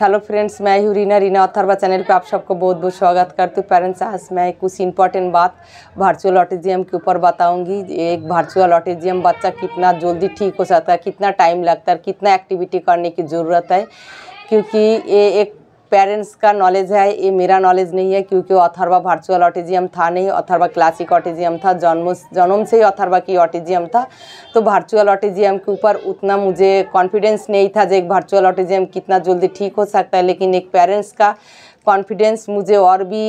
hello friends मैं हूँ Reena Reena अथरवा channel पे आप सबको बहुत बहुत स्वागत करती हूँ पेरेंट्स आज मैं कुछ इंपॉर्टेंट बात वर्चुअल ऑटिजियम के ऊपर बताऊंगी एक वर्चुअल ऑटिजियम बच्चा कितना जल्दी ठीक हो जाता है कितना टाइम लगता है कितना एक्टिविटी करने की ज़रूरत है क्योंकि ये एक पेरेंट्स का नॉलेज है ये मेरा नॉलेज नहीं है क्योंकि अथर्वा वर्चुअल ऑटिजियम था नहीं अथर्वा क्लासिक ऑटिजियम था जन्म जन्म से ही अथर्वा की ऑटिजियम था तो वर्चुअल ऑटिजियम के ऊपर उतना मुझे कॉन्फिडेंस नहीं था जो एक वर्चुअल ऑटिजियम कितना जल्दी ठीक हो सकता है लेकिन एक पेरेंट्स का कॉन्फिडेंस मुझे और भी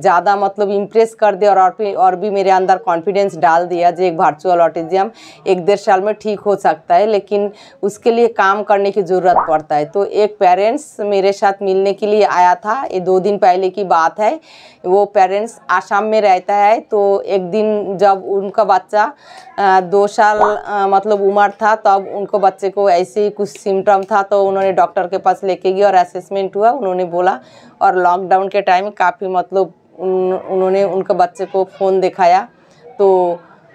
ज़्यादा मतलब इम्प्रेस कर दिया और और भी और भी मेरे अंदर कॉन्फिडेंस डाल दिया जो एक वर्चुअल ऑटिज्म एक डेढ़ साल में ठीक हो सकता है लेकिन उसके लिए काम करने की ज़रूरत पड़ता है तो एक पेरेंट्स मेरे साथ मिलने के लिए आया था ये दो दिन पहले की बात है वो पेरेंट्स आसाम में रहता है तो एक दिन जब उनका बच्चा दो साल मतलब उम्र था तब तो उनको बच्चे को ऐसे ही कुछ सिम्टम था तो उन्होंने डॉक्टर के पास लेके गया और असेसमेंट हुआ उन्होंने बोला और और लॉकडाउन के टाइम काफ़ी मतलब उन उन्होंने उनके बच्चे को फ़ोन दिखाया तो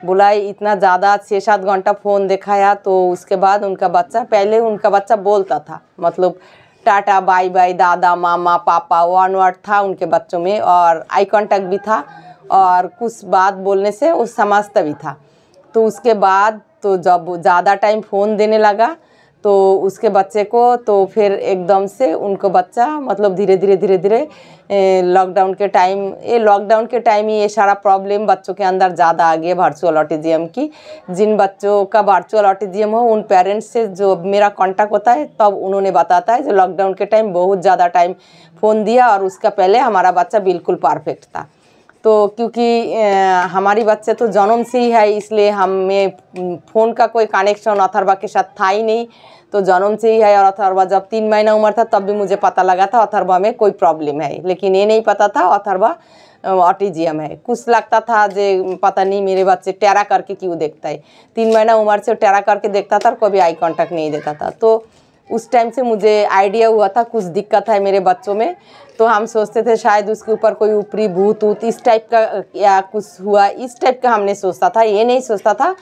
बोला इतना ज़्यादा छः सात घंटा फ़ोन दिखाया तो उसके बाद उनका बच्चा पहले उनका बच्चा बोलता था मतलब टाटा बाय बाय दादा मामा पापा वन वर्ड था उनके बच्चों में और आई कॉन्टैक्ट भी था और कुछ बात बोलने से वो समझता भी था तो उसके बाद तो जब ज़्यादा टाइम फ़ोन देने लगा तो उसके बच्चे को तो फिर एकदम से उनको बच्चा मतलब धीरे धीरे धीरे धीरे लॉकडाउन के टाइम ये लॉकडाउन के टाइम ही ये सारा प्रॉब्लम बच्चों के अंदर ज़्यादा आ गया वर्चुअल ऑटिजियम की जिन बच्चों का वर्चुअल ऑटिजियम हो उन पेरेंट्स से जो मेरा कांटेक्ट होता है तब तो उन्होंने बताता है जो लॉकडाउन के टाइम बहुत ज़्यादा टाइम फ़ोन दिया और उसका पहले हमारा बच्चा बिल्कुल परफेक्ट था तो क्योंकि हमारी बच्चे तो जन्म से ही है इसलिए हमें फ़ोन का कोई कनेक्शन अथर्वा के साथ था ही नहीं तो जन्म से ही है और अथर्वा जब तीन महीना उम्र था तब भी मुझे पता लगा था अथर्वा में कोई प्रॉब्लम है लेकिन ये नहीं पता था अथर्वा ऑटिजियम है कुछ लगता था जे पता नहीं मेरे बच्चे टेरा करके क्यों देखता है तीन महीना उम्र से टेरा करके देखता था और कभी आई कॉन्टैक्ट नहीं देता था तो उस टाइम से मुझे आइडिया हुआ था कुछ दिक्कत है मेरे बच्चों में तो हम सोचते थे शायद उसके ऊपर कोई ऊपरी भूत ऊत इस टाइप का या कुछ हुआ इस टाइप का हमने सोचता था ये नहीं सोचता था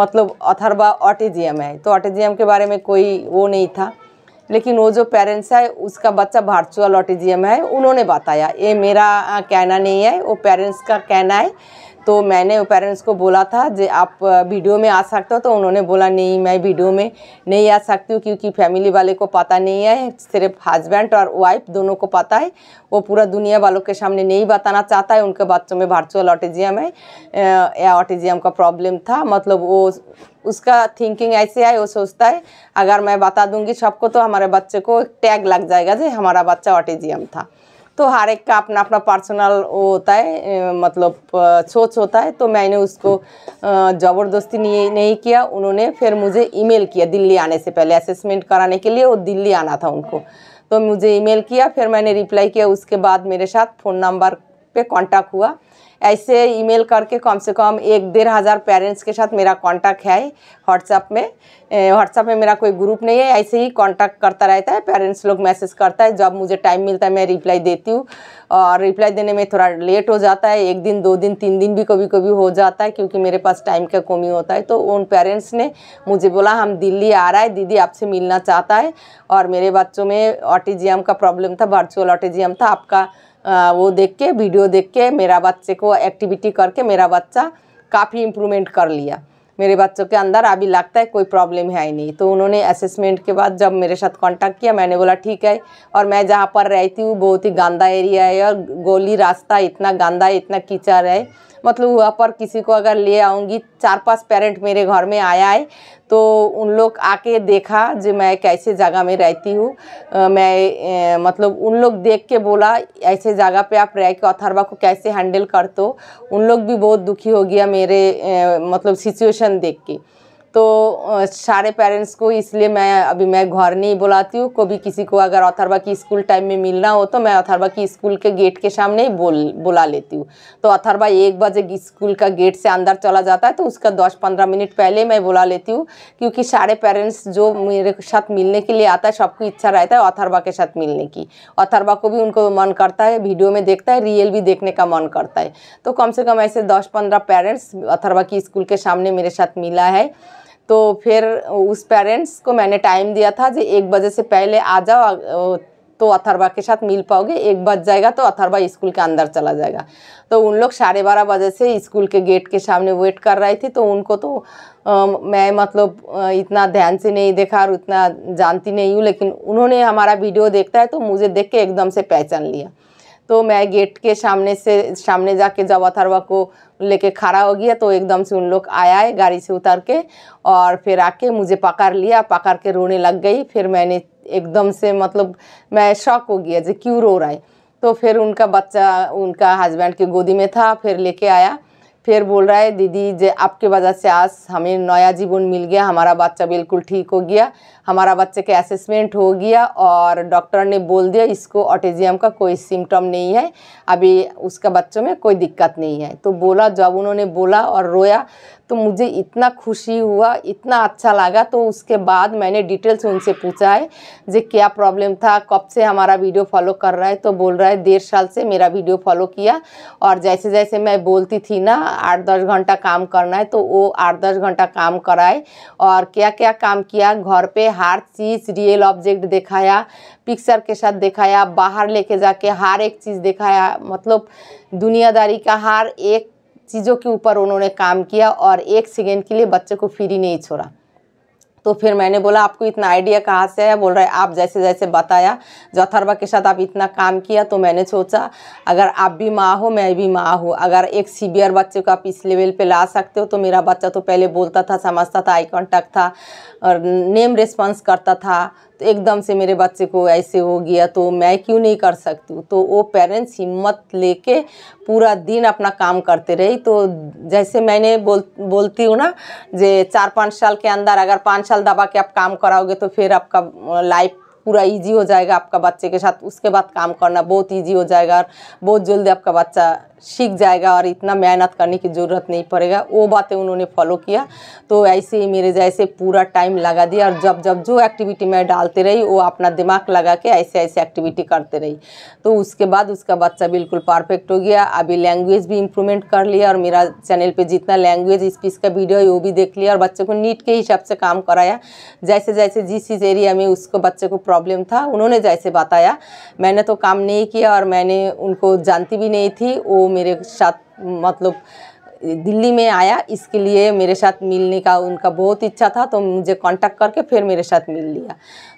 मतलब अथरबा ऑटिजियम है तो ऑटिजियम के बारे में कोई वो नहीं था लेकिन वो जो पेरेंट्स है उसका बच्चा वर्चुअल ऑटिजियम है उन्होंने बताया ये मेरा कहना नहीं है वो पेरेंट्स का कहना है तो मैंने पेरेंट्स को बोला था जो आप वीडियो में आ सकते हो तो उन्होंने बोला नहीं मैं वीडियो में नहीं आ सकती हूँ क्योंकि फैमिली वाले को पता नहीं है सिर्फ हस्बैंड और वाइफ दोनों को पता है वो पूरा दुनिया वालों के सामने नहीं बताना चाहता है उनके बच्चों में वर्चुअल ऑटिजियम है या ऑटिजियम का प्रॉब्लम था मतलब वो उसका थिंकिंग ऐसे है वो सोचता है अगर मैं बता दूंगी सबको तो हमारे बच्चे को टैग लग जाएगा जी हमारा बच्चा ऑटिजियम था तो हर एक का अपना अपना पर्सनल वो होता है मतलब सोच होता है तो मैंने उसको ज़बरदस्ती नहीं नहीं किया उन्होंने फिर मुझे ईमेल किया दिल्ली आने से पहले असेसमेंट कराने के लिए वो दिल्ली आना था उनको तो मुझे ईमेल किया फिर मैंने रिप्लाई किया उसके बाद मेरे साथ फ़ोन नंबर पे कांटेक्ट हुआ ऐसे ईमेल करके कम से कम एक डेढ़ हज़ार पेरेंट्स के साथ मेरा कांटेक्ट है व्हाट्सएप में व्हाट्सएप में मेरा कोई ग्रुप नहीं है ऐसे ही कांटेक्ट करता रहता है पेरेंट्स लोग मैसेज करता है जब मुझे टाइम मिलता है मैं रिप्लाई देती हूँ और रिप्लाई देने में थोड़ा लेट हो जाता है एक दिन दो दिन तीन दिन भी कभी कभी हो जाता है क्योंकि मेरे पास टाइम का कमी होता है तो उन पेरेंट्स ने मुझे बोला हम दिल्ली आ रहा है दीदी आपसे मिलना चाहता है और मेरे बच्चों में ऑटिजियम का प्रॉब्लम था वर्चुअल ऑटिजियम था आपका वो देख के वीडियो देख के मेरा बच्चे को एक्टिविटी करके मेरा बच्चा काफ़ी इम्प्रूवमेंट कर लिया मेरे बच्चों के अंदर अभी लगता है कोई प्रॉब्लम है ही नहीं तो उन्होंने असेसमेंट के बाद जब मेरे साथ कांटेक्ट किया मैंने बोला ठीक है और मैं जहाँ पर रहती हूँ बहुत ही गंदा एरिया है और गोली रास्ता इतना गंदा है इतना कीचड़ है मतलब वहाँ पर किसी को अगर ले आऊँगी चार पांच पेरेंट मेरे घर में आया है तो उन लोग आके देखा जो मैं कैसे जगह में रहती हूँ मैं ए, मतलब उन लोग देख के बोला ऐसे जगह पे आप रह के अथरवा को कैसे हैंडल कर दो उन लोग भी बहुत दुखी हो गया मेरे ए, मतलब सिचुएशन देख के तो सारे पेरेंट्स को इसलिए मैं अभी मैं घर नहीं बुलाती हूँ कभी किसी को अगर अथरबा की स्कूल टाइम में मिलना हो तो मैं अथरबा की स्कूल के गेट के सामने ही बोल बुला लेती हूँ तो अथरबा एक बजे स्कूल का गेट से अंदर चला जाता है तो उसका दस पंद्रह मिनट पहले मैं बुला लेती हूँ क्योंकि सारे पेरेंट्स जो मेरे साथ मिलने के लिए आता है सबको इच्छा रहता है अथरबा के साथ मिलने की अथरबा को भी उनको मन करता है वीडियो में देखता है रियल भी देखने का मन करता है तो कम से कम ऐसे दस पंद्रह पेरेंट्स अथरबा की स्कूल के सामने मेरे साथ मिला है तो फिर उस पेरेंट्स को मैंने टाइम दिया था जो एक बजे से पहले आ जाओ तो अथरबा के साथ मिल पाओगे एक बज जाएगा तो अथरबा स्कूल के अंदर चला जाएगा तो उन लोग साढ़े बारह बजे से स्कूल के गेट के सामने वेट कर रही थी तो उनको तो आ, मैं मतलब इतना ध्यान से नहीं देखा और उतना जानती नहीं हूँ लेकिन उन्होंने हमारा वीडियो देखता है तो मुझे देख के एकदम से पहचान लिया तो मैं गेट के सामने से सामने जाके थरवा को लेके खड़ा हो गया तो एकदम से उन लोग आया है गाड़ी से उतर के और फिर आके मुझे पकड़ लिया पकड़ के रोने लग गई फिर मैंने एकदम से मतलब मैं शॉक हो गया जो क्यों रो रहा है तो फिर उनका बच्चा उनका हस्बैंड की गोदी में था फिर लेके आया फिर बोल रहा है दीदी जे आपके वजह से आज हमें नया जीवन मिल गया हमारा बच्चा बिल्कुल ठीक हो गया हमारा बच्चे के असेसमेंट हो गया और डॉक्टर ने बोल दिया इसको ऑटिजियम का कोई सिम्टम नहीं है अभी उसका बच्चों में कोई दिक्कत नहीं है तो बोला जब उन्होंने बोला और रोया तो मुझे इतना खुशी हुआ इतना अच्छा लगा तो उसके बाद मैंने डिटेल्स उनसे पूछा है जे क्या प्रॉब्लम था कब से हमारा वीडियो फॉलो कर रहा है तो बोल रहा है डेढ़ साल से मेरा वीडियो फॉलो किया और जैसे जैसे मैं बोलती थी ना आठ दस घंटा काम करना है तो वो आठ दस घंटा काम कराए और क्या क्या काम किया घर पे हर चीज़ रियल ऑब्जेक्ट दिखाया पिक्चर के साथ दिखाया बाहर लेके जाके हर एक चीज़ दिखाया मतलब दुनियादारी का हर एक चीज़ों के ऊपर उन्होंने काम किया और एक सेकेंड के लिए बच्चे को फ्री नहीं छोड़ा तो फिर मैंने बोला आपको इतना आइडिया कहाँ से आया बोल रहा है आप जैसे जैसे बताया जथरबा के साथ आप इतना काम किया तो मैंने सोचा अगर आप भी माँ हो मैं भी माँ हूँ अगर एक सीवियर बच्चे को आप इस लेवल पर ला सकते हो तो मेरा बच्चा तो पहले बोलता था समझता था आई कॉन्टैक्ट था और नेम रिस्पॉन्स करता था तो एकदम से मेरे बच्चे को ऐसे हो गया तो मैं क्यों नहीं कर सकती हूँ तो वो पेरेंट्स हिम्मत लेके पूरा दिन अपना काम करते रही तो जैसे मैंने बोल बोलती हूँ ना जे चार पाँच साल के अंदर अगर पाँच साल दबा के आप काम कराओगे तो फिर आपका लाइफ पूरा इजी हो जाएगा आपका बच्चे के साथ उसके बाद काम करना बहुत इजी हो जाएगा और बहुत जल्दी आपका बच्चा सीख जाएगा और इतना मेहनत करने की ज़रूरत नहीं पड़ेगा वो बातें उन्होंने फॉलो किया तो ऐसे ही मेरे जैसे पूरा टाइम लगा दिया और जब जब जो एक्टिविटी मैं डालते रही वो अपना दिमाग लगा के ऐसे ऐसे एक्टिविटी करते रही तो उसके बाद उसका बच्चा बिल्कुल परफेक्ट हो गया अभी लैंग्वेज भी इम्प्रूवमेंट कर लिया और मेरा चैनल पर जितना लैंग्वेज स्पीच का वीडियो है वो भी देख लिया और बच्चे को नीट के हिसाब से काम कराया जैसे जैसे जिस चीज एरिया में उसको बच्चे को प्रॉब्लम था उन्होंने जैसे बताया मैंने तो काम नहीं किया और मैंने उनको जानती भी नहीं थी वो मेरे साथ मतलब दिल्ली में आया इसके लिए मेरे साथ मिलने का उनका बहुत इच्छा था तो मुझे कांटेक्ट करके फिर मेरे साथ मिल लिया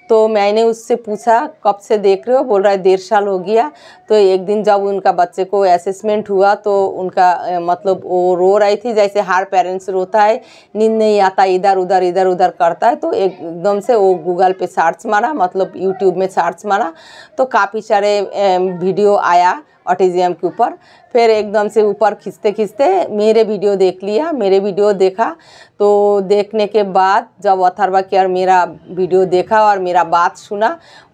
तो मैंने उससे पूछा कब से देख रहे हो बोल रहा है डेढ़ साल हो गया तो एक दिन जब उनका बच्चे को असेसमेंट हुआ तो उनका मतलब वो रो रही थी जैसे हर पेरेंट्स रोता है नींद नहीं आता इधर उधर इधर उधर करता है तो एकदम से वो गूगल पे सर्च मारा मतलब यूट्यूब में सर्च मारा तो काफ़ी सारे वीडियो आया ऑटिज़म के ऊपर फिर एकदम से ऊपर खींचते खींचते मेरे वीडियो देख लिया मेरे वीडियो देखा तो देखने के बाद जब अथर्वा केयर मेरा वीडियो देखा और मेरा बात सुना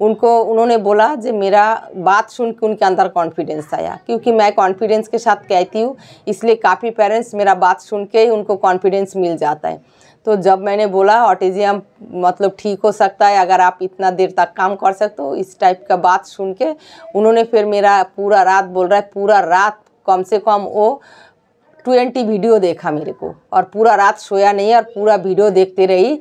उनको उन्होंने बोला जो मेरा बात सुन के उनके अंदर कॉन्फिडेंस आया क्योंकि मैं कॉन्फिडेंस के साथ कहती हूँ इसलिए काफ़ी पेरेंट्स मेरा बात सुन के ही उनको कॉन्फिडेंस मिल जाता है तो जब मैंने बोला ऑटिज़म मतलब ठीक हो सकता है अगर आप इतना देर तक काम कर सकते हो इस टाइप का बात सुन के उन्होंने फिर मेरा पूरा रात बोल रहा है पूरा रात कम से कम वो ट्वेंटी वीडियो देखा मेरे को और पूरा रात सोया नहीं और पूरा वीडियो देखते रही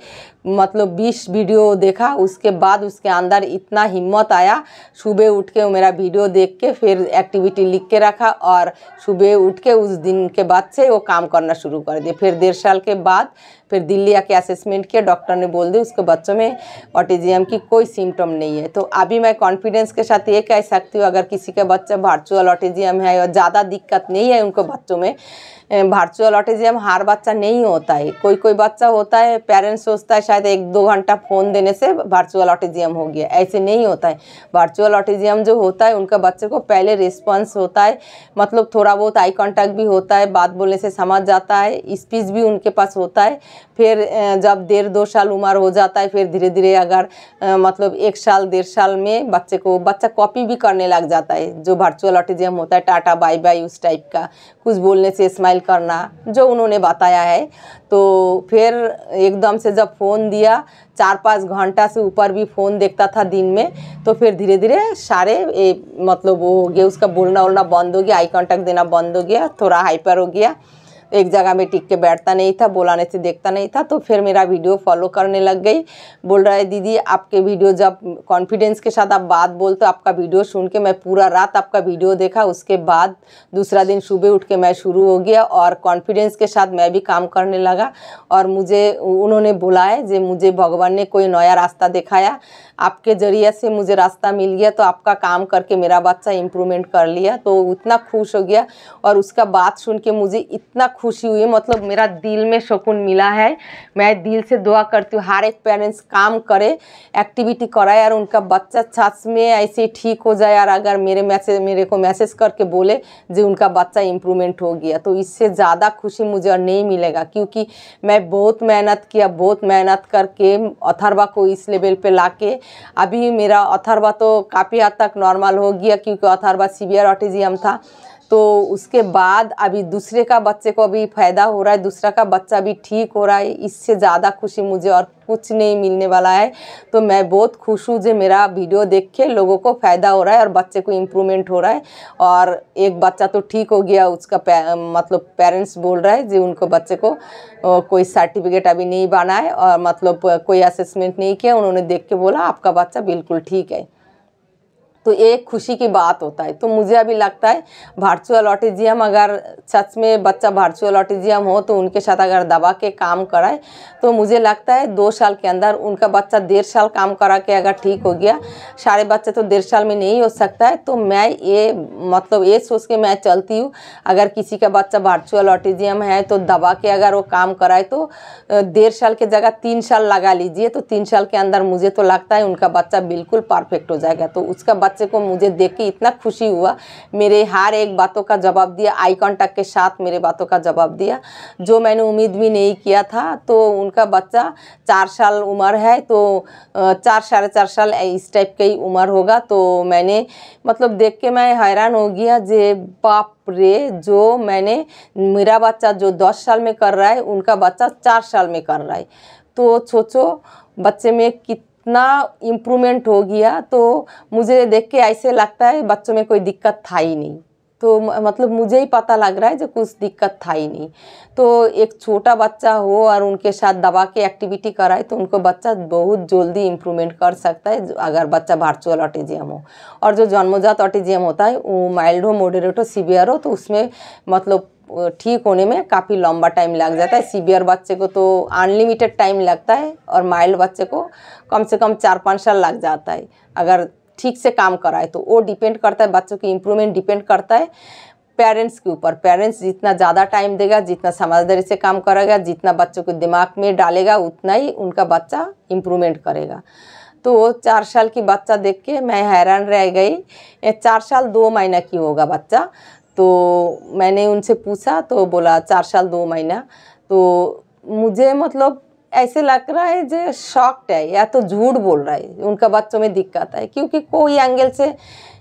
मतलब 20 वीडियो देखा उसके बाद उसके अंदर इतना हिम्मत आया सुबह उठ के मेरा वीडियो देख के फिर एक्टिविटी लिख के रखा और सुबह उठ के उस दिन के बाद से वो काम करना शुरू कर दिया फिर डेढ़ साल के बाद फिर दिल्ली आके असेसमेंट किया डॉक्टर ने बोल दिया उसके बच्चों में ऑटिजियम की कोई सिम्टम नहीं है तो अभी मैं कॉन्फिडेंस के साथ ये कह सकती हूँ अगर किसी का बच्चा वर्चुअल ऑटिजियम है और ज़्यादा दिक्कत नहीं है उनको बच्चों में वर्चुअल ऑटिज्म हर बच्चा नहीं होता है कोई कोई बच्चा होता है पेरेंट्स सोचता है शायद एक दो घंटा फ़ोन देने से वर्चुअल ऑटिज्म हो गया ऐसे नहीं होता है वर्चुअल ऑटिज्म जो होता है उनका बच्चे को पहले रिस्पॉन्स होता है मतलब थोड़ा बहुत आई कॉन्टैक्ट भी होता है बात बोलने से समझ जाता है स्पीच भी उनके पास होता है फिर जब डेढ़ दो साल उम्र हो जाता है फिर धीरे धीरे अगर मतलब एक साल डेढ़ साल में बच्चे को बच्चा कॉपी भी करने लग जाता है जो वर्चुअल ऑटिज्म होता है टाटा बाय बाय उस टाइप का कुछ बोलने से स्माइल डायल करना जो उन्होंने बताया है तो फिर एकदम से जब फ़ोन दिया चार पाँच घंटा से ऊपर भी फ़ोन देखता था दिन में तो फिर धीरे धीरे सारे मतलब वो हो गया उसका बोलना उलना बंद हो गया आई कांटेक्ट देना बंद हो गया थोड़ा हाइपर हो गया एक जगह में टिक के बैठता नहीं था बुलाने से देखता नहीं था तो फिर मेरा वीडियो फॉलो करने लग गई बोल रहा है दीदी आपके वीडियो जब कॉन्फिडेंस के साथ आप बात बोलते हो आपका वीडियो सुन के मैं पूरा रात आपका वीडियो देखा उसके बाद दूसरा दिन सुबह उठ के मैं शुरू हो गया और कॉन्फिडेंस के साथ मैं भी काम करने लगा और मुझे उन्होंने बोला है जो मुझे भगवान ने कोई नया रास्ता दिखाया आपके ज़रिए से मुझे रास्ता मिल गया तो आपका काम करके मेरा बच्चा इम्प्रूवमेंट कर लिया तो उतना खुश हो गया और उसका बात सुन के मुझे इतना खुश खुशी हुई मतलब मेरा दिल में सुकून मिला है मैं दिल से दुआ करती हूँ हर एक पेरेंट्स काम करे एक्टिविटी कराए और उनका बच्चा छाछ में ऐसे ठीक हो जाए और अगर मेरे मैसेज मेरे को मैसेज करके बोले जो उनका बच्चा इम्प्रूवमेंट हो गया तो इससे ज़्यादा खुशी मुझे और नहीं मिलेगा क्योंकि मैं बहुत मेहनत किया बहुत मेहनत करके अथरवा को इस लेवल ला के अभी मेरा अथरवा तो काफ़ी हद तक नॉर्मल हो गया क्योंकि अथरवा सीवियर ऑटिजियम था तो उसके बाद अभी दूसरे का बच्चे को अभी फ़ायदा हो रहा है दूसरा का बच्चा भी ठीक हो रहा है इससे ज़्यादा खुशी मुझे और कुछ नहीं मिलने वाला है तो मैं बहुत खुश हूँ जो मेरा वीडियो देख के लोगों को फ़ायदा हो रहा है और बच्चे को इम्प्रूवमेंट हो रहा है और एक बच्चा तो ठीक हो गया उसका पे, मतलब पेरेंट्स बोल रहा है जो उनको बच्चे को कोई सर्टिफिकेट अभी नहीं बना है और मतलब कोई असेसमेंट नहीं किया उन्होंने देख के बोला आपका बच्चा बिल्कुल ठीक है तो एक खुशी की बात होता है तो मुझे अभी लगता है वर्चुअल ऑटिजियम अगर सच में बच्चा वर्चुअल ऑटिजियम हो तो उनके साथ अगर दबा के काम कराए तो मुझे लगता है दो साल के अंदर उनका बच्चा डेढ़ साल काम करा के अगर ठीक हो गया सारे बच्चे तो डेढ़ साल में नहीं हो सकता है तो मैं ये मतलब ये सोच के मैं चलती हूँ अगर किसी का बच्चा वर्चुअल ऑटिजियम है तो दबा के अगर वो काम कराए तो डेढ़ साल के जगह तीन साल लगा लीजिए तो तीन साल के अंदर मुझे तो लगता है उनका बच्चा बिल्कुल परफेक्ट हो जाएगा तो उसका बच्चा बच्चे को मुझे देख के इतना खुशी हुआ मेरे हर एक बातों का जवाब दिया आई कॉन्टैक्ट के साथ मेरे बातों का जवाब दिया जो मैंने उम्मीद भी नहीं किया था तो उनका बच्चा चार साल उम्र है तो चार साढ़े चार साल इस टाइप का ही उम्र होगा तो मैंने मतलब देख के मैं हैरान हो गया जे बाप रे जो मैंने मेरा बच्चा जो दस साल में कर रहा है उनका बच्चा चार साल में कर रहा है तो सोचो बच्चे में कितना इतना इम्प्रूवमेंट हो गया तो मुझे देख के ऐसे लगता है बच्चों में कोई दिक्कत था ही नहीं तो मतलब मुझे ही पता लग रहा है जो कुछ दिक्कत था ही नहीं तो एक छोटा बच्चा हो और उनके साथ दबा के एक्टिविटी कराए तो उनको बच्चा बहुत जल्दी इम्प्रूवमेंट कर सकता है अगर बच्चा वर्चुअल ऑटिजियम हो और जो जन्मजात ऑटिजियम होता है वो माइल्ड हो मॉडरेट हो सीवियर हो तो उसमें मतलब ठीक होने में काफ़ी लंबा टाइम लग जाता है सीवियर बच्चे को तो अनलिमिटेड टाइम लगता है और माइल्ड बच्चे को कम से कम चार पाँच साल लग जाता है अगर ठीक से काम कराए तो वो डिपेंड करता है बच्चों की इम्प्रूवमेंट डिपेंड करता है पेरेंट्स के ऊपर पेरेंट्स जितना ज़्यादा टाइम देगा जितना समझदारी से काम करेगा जितना बच्चों को दिमाग में डालेगा उतना ही उनका बच्चा इम्प्रूवमेंट करेगा तो वो चार साल की बच्चा देख के मैं हैरान रह गई चार साल दो महीना की होगा बच्चा तो मैंने उनसे पूछा तो बोला चार साल दो महीना तो मुझे मतलब ऐसे लग रहा है जो शॉक्ड है या तो झूठ बोल रहा है उनका बच्चों में दिक्कत है क्योंकि कोई एंगल से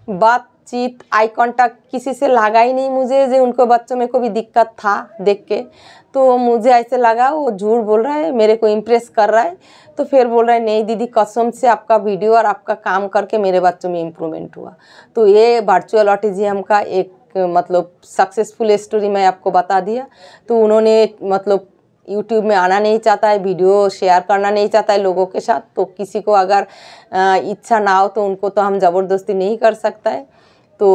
बातचीत आई कांटेक्ट किसी से लगा ही नहीं मुझे जो उनको बच्चों में कोई दिक्कत था देख के तो मुझे ऐसे लगा वो झूठ बोल रहा है मेरे को इम्प्रेस कर रहा है तो फिर बोल रहा है नहीं दीदी कसम से आपका वीडियो और आपका काम करके मेरे बच्चों में इम्प्रूवमेंट हुआ तो ये वर्चुअल ऑटिजियम का एक मतलब सक्सेसफुल स्टोरी मैं आपको बता दिया तो उन्होंने मतलब यूट्यूब में आना नहीं चाहता है वीडियो शेयर करना नहीं चाहता है लोगों के साथ तो किसी को अगर इच्छा ना हो तो उनको तो हम ज़बरदस्ती नहीं कर सकता है तो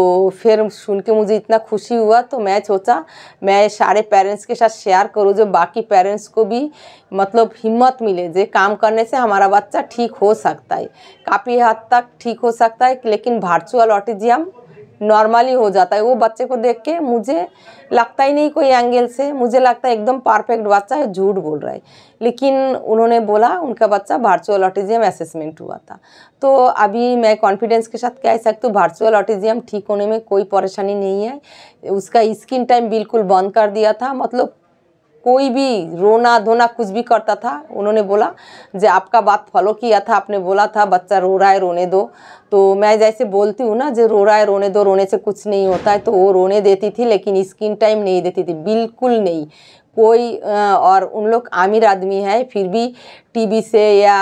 फिर सुन के मुझे इतना खुशी हुआ तो मैं सोचा मैं सारे पेरेंट्स के साथ शेयर करूँ जो बाकी पेरेंट्स को भी मतलब हिम्मत मिले जो काम करने से हमारा बच्चा ठीक हो सकता है काफ़ी हद तक ठीक हो सकता है लेकिन वर्चुअल ऑटिजियम नॉर्मली हो जाता है वो बच्चे को देख के मुझे लगता ही नहीं कोई एंगल से मुझे लगता है एकदम परफेक्ट बच्चा है झूठ बोल रहा है लेकिन उन्होंने बोला उनका बच्चा वर्चुअल ऑटिज़म असेसमेंट हुआ था तो अभी मैं कॉन्फिडेंस के साथ कह सकती हूँ वर्चुअल ऑटिज़म ठीक होने में कोई परेशानी नहीं है उसका स्क्रीन टाइम बिल्कुल बंद कर दिया था मतलब कोई भी रोना धोना कुछ भी करता था उन्होंने बोला जो आपका बात फॉलो किया था आपने बोला था बच्चा रो रहा है रोने दो तो मैं जैसे बोलती हूँ ना जो रो रहा है रोने दो रोने से कुछ नहीं होता है तो वो रोने देती थी लेकिन स्क्रीन टाइम नहीं देती थी बिल्कुल नहीं कोई और उन लोग आमिर आदमी है फिर भी टीवी से या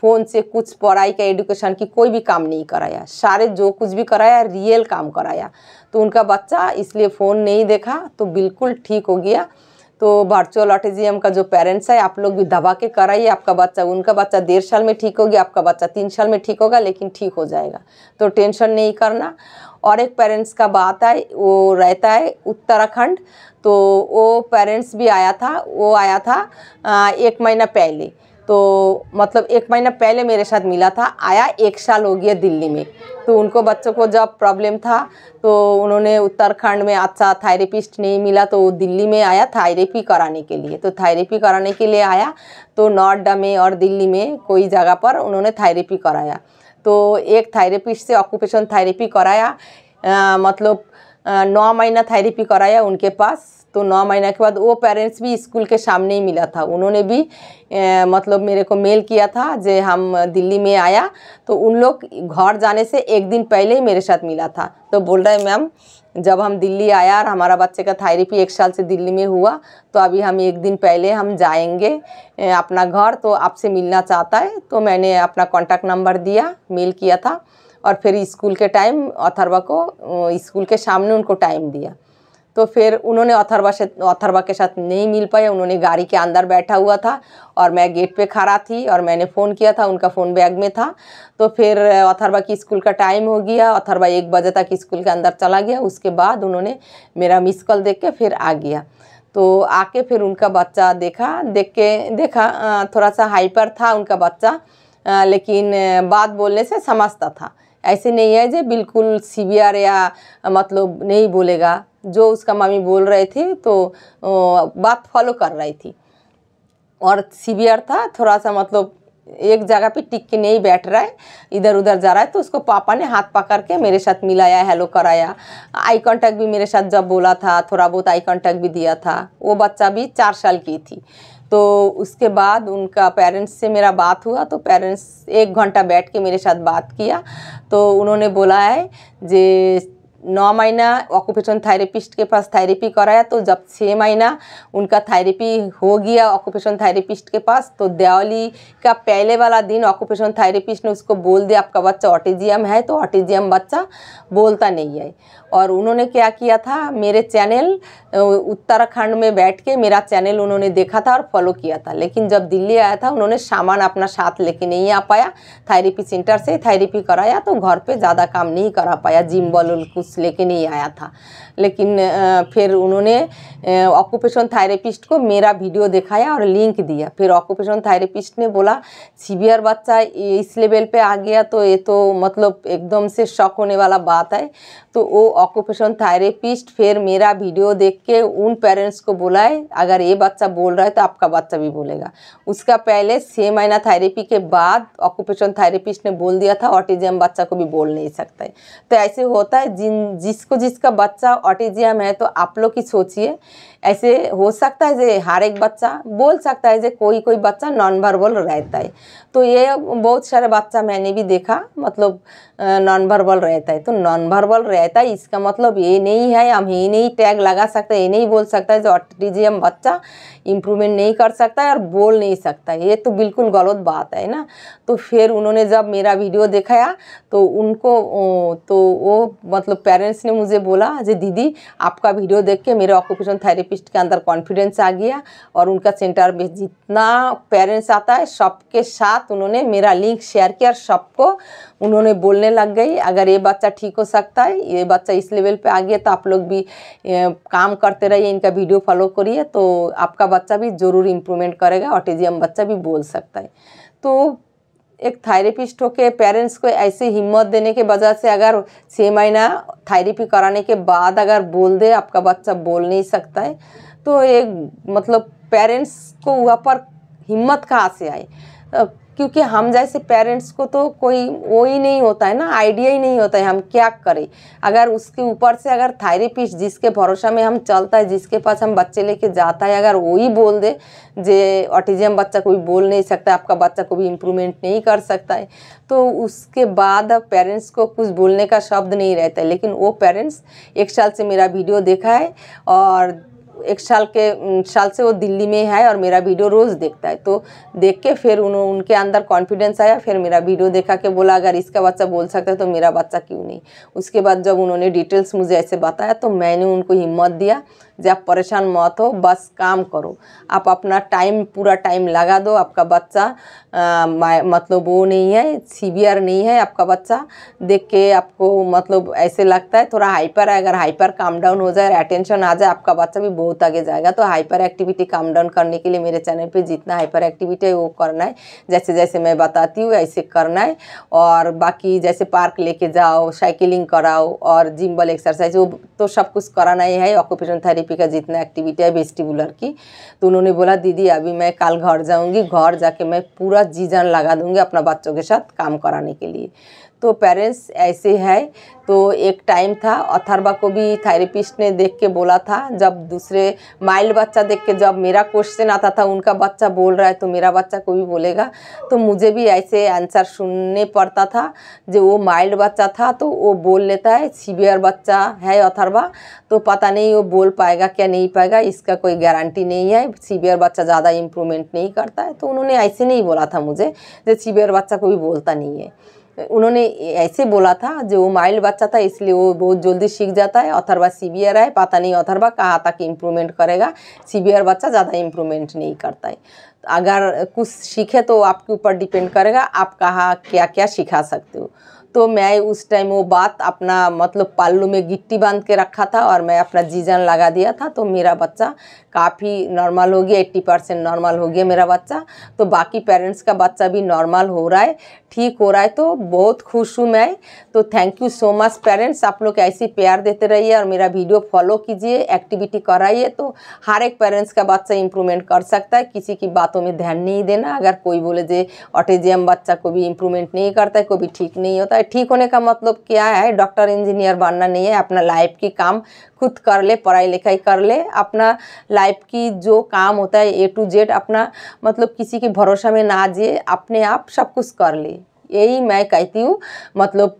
फ़ोन से कुछ पढ़ाई का एडुकेशन की कोई भी काम नहीं कराया सारे जो कुछ भी कराया रियल काम कराया तो उनका बच्चा इसलिए फ़ोन नहीं देखा तो बिल्कुल ठीक हो गया तो वर्चुअल ऑटिज्म का जो पेरेंट्स है आप लोग भी दबा के कराइए आपका बच्चा उनका बच्चा डेढ़ साल में ठीक होगी आपका बच्चा तीन साल में ठीक होगा लेकिन ठीक हो जाएगा तो टेंशन नहीं करना और एक पेरेंट्स का बात है वो रहता है उत्तराखंड तो वो पेरेंट्स भी आया था वो आया था एक महीना पहले तो मतलब एक महीना पहले मेरे साथ मिला था आया एक साल हो गया दिल्ली में तो उनको बच्चों को जब प्रॉब्लम था तो उन्होंने उत्तराखंड में अच्छा थायरेपिस्ट नहीं मिला तो दिल्ली में आया थायरेपी कराने के लिए तो थायरेपी कराने के लिए आया तो नोएडा में और दिल्ली में कोई जगह पर उन्होंने थायरेपी कराया तो एक थायरेपिस्ट से ऑक्यूपेशन थायरेपी कराया आ, मतलब नौ महीना थायरेपी कराया उनके पास तो नौ महीना के बाद वो पेरेंट्स भी स्कूल के सामने ही मिला था उन्होंने भी ए, मतलब मेरे को मेल किया था जे हम दिल्ली में आया तो उन लोग घर जाने से एक दिन पहले ही मेरे साथ मिला था तो बोल रहे मैम जब हम दिल्ली आया और हमारा बच्चे का थायरेपी एक साल से दिल्ली में हुआ तो अभी हम एक दिन पहले हम जाएंगे अपना घर तो आपसे मिलना चाहता है तो मैंने अपना कॉन्टैक्ट नंबर दिया मेल किया था और फिर स्कूल के टाइम अथर्वा को स्कूल के सामने उनको टाइम दिया तो फिर उन्होंने अथरवा से अथरवा के साथ नहीं मिल पाया उन्होंने गाड़ी के अंदर बैठा हुआ था और मैं गेट पे खड़ा थी और मैंने फ़ोन किया था उनका फ़ोन बैग में था तो फिर अथरवा की स्कूल का टाइम हो गया अथरवा एक बजे तक स्कूल के अंदर चला गया उसके बाद उन्होंने मेरा मिस कॉल देख के फिर आ गया तो आके फिर उनका बच्चा देखा देख के देखा थोड़ा सा हाइपर था उनका बच्चा लेकिन बात बोलने से समझता था ऐसे नहीं है जो बिल्कुल सीवियर या मतलब नहीं बोलेगा जो उसका मामी बोल रहे थे तो बात फॉलो कर रही थी और सीवियर था थोड़ा सा मतलब एक जगह पे टिक के नहीं बैठ रहा है इधर उधर जा रहा है तो उसको पापा ने हाथ पकड़ के मेरे साथ मिलाया हेलो कराया आई कांटेक्ट भी मेरे साथ जब बोला था थोड़ा बहुत आई कांटेक्ट भी दिया था वो बच्चा भी चार साल की थी तो उसके बाद उनका पेरेंट्स से मेरा बात हुआ तो पेरेंट्स एक घंटा बैठ के मेरे साथ बात किया तो उन्होंने बोला है जे नौ महीना ऑक्यूपेशन थेरेपिस्ट के पास थेरेपी कराया तो जब छः महीना उनका थेरेपी हो गया ऑक्यूपेशन थेरेपिस्ट के पास तो दिवाली का पहले वाला दिन ऑक्यूपेशन थेरेपिस्ट ने उसको बोल दिया आपका बच्चा ऑटिजियम है तो ऑटिजियम बच्चा बोलता नहीं है और उन्होंने क्या किया था मेरे चैनल उत्तराखंड में बैठ के मेरा चैनल उन्होंने देखा था और फॉलो किया था लेकिन जब दिल्ली आया था उन्होंने सामान अपना साथ लेके नहीं आ पाया थेरेपी सेंटर से थेरेपी कराया तो घर पर ज़्यादा काम नहीं करा पाया जिम बॉल कुछ कुछ लेके नहीं आया था लेकिन फिर उन्होंने ऑक्यूपेशन थेरेपिस्ट को मेरा वीडियो दिखाया और लिंक दिया फिर ऑक्यूपेशन थेरेपिस्ट ने बोला सीवियर बच्चा इस लेवल पे आ गया तो ये तो मतलब एकदम से शॉक होने वाला बात है तो वो ऑक्यूपेशन थेरेपिस्ट फिर मेरा वीडियो देख के उन पेरेंट्स को बोला है अगर ये बच्चा बोल रहा है तो आपका बच्चा भी बोलेगा उसका पहले छः महीना थेरेपी के बाद ऑक्यूपेशन थेरेपिस्ट ने बोल दिया था ऑटिज़म बच्चा को भी बोल नहीं सकता है तो ऐसे होता है जिन जिसको जिसका बच्चा ऑटिजियम है तो आप लोग ही सोचिए ऐसे हो सकता है जे हर एक बच्चा बोल सकता है जे कोई कोई बच्चा नॉन वर्बल रहता है तो ये बहुत सारे बच्चा मैंने भी देखा मतलब नॉन वर्बल रहता है तो नॉन वर्बल रहता है इसका मतलब ये नहीं है हम ये नहीं टैग लगा सकते ये नहीं बोल सकता है जो ऑटिजियम बच्चा इम्प्रूवमेंट नहीं कर सकता है और बोल नहीं सकता है ये तो बिल्कुल गलत बात है ना तो फिर उन्होंने जब मेरा वीडियो दिखाया तो उनको तो वो मतलब पेरेंट्स ने मुझे बोला जो दीदी आपका वीडियो देख के मेरे ऑक्यूपेशन थेरेपिस्ट के अंदर कॉन्फिडेंस आ गया और उनका सेंटर में जितना पेरेंट्स आता है सबके साथ उन्होंने मेरा लिंक शेयर किया और सबको उन्होंने बोलने लग गई अगर ये बच्चा ठीक हो सकता है ये बच्चा इस लेवल पर आ गया तो आप लोग भी काम करते रहिए इनका वीडियो फॉलो करिए तो आपका बच्चा भी ज़रूर इम्प्रूवमेंट करेगा ऑटिजियम बच्चा भी बोल सकता है तो एक थायरेपिस्ट होके पेरेंट्स को ऐसी हिम्मत देने के वजह से अगर छः महीना थायरेपी कराने के बाद अगर बोल दे आपका बच्चा बोल नहीं सकता है तो एक मतलब पेरेंट्स को वहाँ पर हिम्मत कहाँ से आए क्योंकि हम जैसे पेरेंट्स को तो कोई वो ही नहीं होता है ना आइडिया ही नहीं होता है हम क्या करें अगर उसके ऊपर से अगर थायरेपिस्ट जिसके भरोसा में हम चलता है जिसके पास हम बच्चे लेके जाता है अगर वो ही बोल दे जे ऑटिज्म बच्चा कोई बोल नहीं सकता आपका बच्चा को भी इम्प्रूवमेंट नहीं कर सकता है तो उसके बाद पेरेंट्स को कुछ बोलने का शब्द नहीं रहता है लेकिन वो पेरेंट्स एक साल से मेरा वीडियो देखा है और एक साल के साल से वो दिल्ली में है और मेरा वीडियो रोज़ देखता है तो देख के फिर उन, उनके अंदर कॉन्फिडेंस आया फिर मेरा वीडियो देखा के बोला अगर इसका बच्चा बोल सकता है तो मेरा बच्चा क्यों नहीं उसके बाद जब उन्होंने डिटेल्स मुझे ऐसे बताया तो मैंने उनको हिम्मत दिया कि आप परेशान मत हो बस काम करो आप अपना टाइम पूरा टाइम लगा दो आपका बच्चा आ, मतलब वो नहीं है सीवियर नहीं है आपका बच्चा देख के आपको मतलब ऐसे लगता है थोड़ा हाइपर है अगर हाइपर काम डाउन हो जाए अटेंशन आ जाए आपका बच्चा भी बहुत आगे जाएगा तो हाइपर एक्टिविटी काम डाउन करने के लिए मेरे चैनल पर जितना हाइपर एक्टिविटी है वो करना है जैसे जैसे मैं बताती हूँ ऐसे करना है और बाकी जैसे पार्क लेके जाओ साइकिलिंग कराओ और जिम एक्सरसाइज वो तो सब कुछ कराना ही है ऑक्यूपेशन थेरेपी वीआईपी का जितना एक्टिविटी है वेस्टिबुलर की तो उन्होंने बोला दीदी अभी मैं कल घर जाऊंगी घर जाके मैं पूरा जी जान लगा दूंगी अपना बच्चों के साथ काम कराने के लिए तो पेरेंट्स ऐसे हैं तो एक टाइम था अथर्वा को भी थेरेपिस्ट ने देख के बोला था जब दूसरे माइल्ड बच्चा देख के जब मेरा क्वेश्चन आता था उनका बच्चा बोल रहा है तो मेरा बच्चा को भी बोलेगा तो मुझे भी ऐसे आंसर सुनने पड़ता था जो वो माइल्ड बच्चा था तो वो बोल लेता है सीवियर बच्चा है अथर्वा तो पता नहीं वो बोल पाएगा क्या नहीं पाएगा इसका कोई गारंटी नहीं है सीवियर बच्चा ज़्यादा इम्प्रूवमेंट नहीं करता है तो उन्होंने ऐसे नहीं बोला था मुझे जो सीवियर बच्चा को भी बोलता नहीं है उन्होंने ऐसे बोला था जो वो माइल्ड बच्चा था इसलिए वो बहुत जल्दी सीख जाता है अथरवा सीवियर है पता नहीं अथरवा कहाँ तक इम्प्रूवमेंट करेगा सीवियर बच्चा ज़्यादा इम्प्रूवमेंट नहीं करता है अगर कुछ सीखे तो आपके ऊपर डिपेंड करेगा आप कहाँ क्या क्या सिखा सकते हो तो मैं उस टाइम वो बात अपना मतलब पालू में गिट्टी बांध के रखा था और मैं अपना जीजन लगा दिया था तो मेरा बच्चा काफ़ी नॉर्मल हो गया एट्टी परसेंट नॉर्मल हो गया मेरा बच्चा तो बाकी पेरेंट्स का बच्चा भी नॉर्मल हो रहा है ठीक हो रहा है तो बहुत खुश हूँ मैं तो thank you so much parents आप लोग ऐसे प्यार देते रहिए और मेरा वीडियो फॉलो कीजिए एक्टिविटी कराइए तो हर एक पेरेंट्स का बच्चा इम्प्रूवमेंट कर सकता है किसी की बातों में ध्यान नहीं देना अगर कोई बोले जे ऑटिजियम बच्चा को भी इम्प्रूवमेंट नहीं करता है कोई ठीक नहीं होता है ठीक होने का मतलब क्या है डॉक्टर इंजीनियर बनना नहीं है अपना लाइफ की काम खुद कर ले पढ़ाई लिखाई कर ले अपना लाइफ की जो काम होता है ए टू जेड अपना मतलब किसी के भरोसा में ना जिए अपने आप सब कुछ कर ले यही मैं कहती हूँ मतलब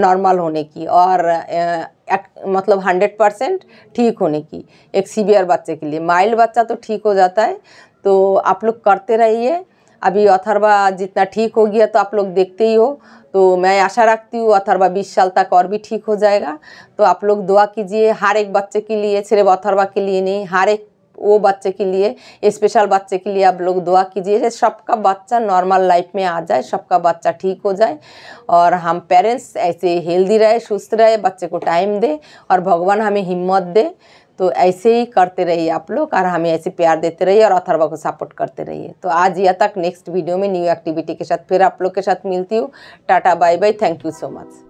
नॉर्मल होने की और एक, मतलब हंड्रेड परसेंट ठीक होने की एक सीवियर बच्चे के लिए माइल्ड बच्चा तो ठीक हो जाता है तो आप लोग करते रहिए अभी अथरबा जितना ठीक हो गया तो आप लोग देखते ही हो तो मैं आशा रखती हूँ अथरवा बीस साल तक और भी ठीक हो जाएगा तो आप लोग दुआ कीजिए हर एक बच्चे के लिए सिर्फ अथरबा के लिए नहीं हर एक वो बच्चे के लिए स्पेशल बच्चे के लिए आप लोग दुआ कीजिए सबका बच्चा नॉर्मल लाइफ में आ जाए सबका बच्चा ठीक हो जाए और हम पेरेंट्स ऐसे हेल्दी रहे सुस्त रहे बच्चे को टाइम दे और भगवान हमें हिम्मत दे तो ऐसे ही करते रहिए आप लोग और हमें ऐसे प्यार देते रहिए और अथर्वा को सपोर्ट करते रहिए तो आज यह तक नेक्स्ट वीडियो में न्यू एक्टिविटी के साथ फिर आप लोग के साथ मिलती हूँ tata bye bye thank you so much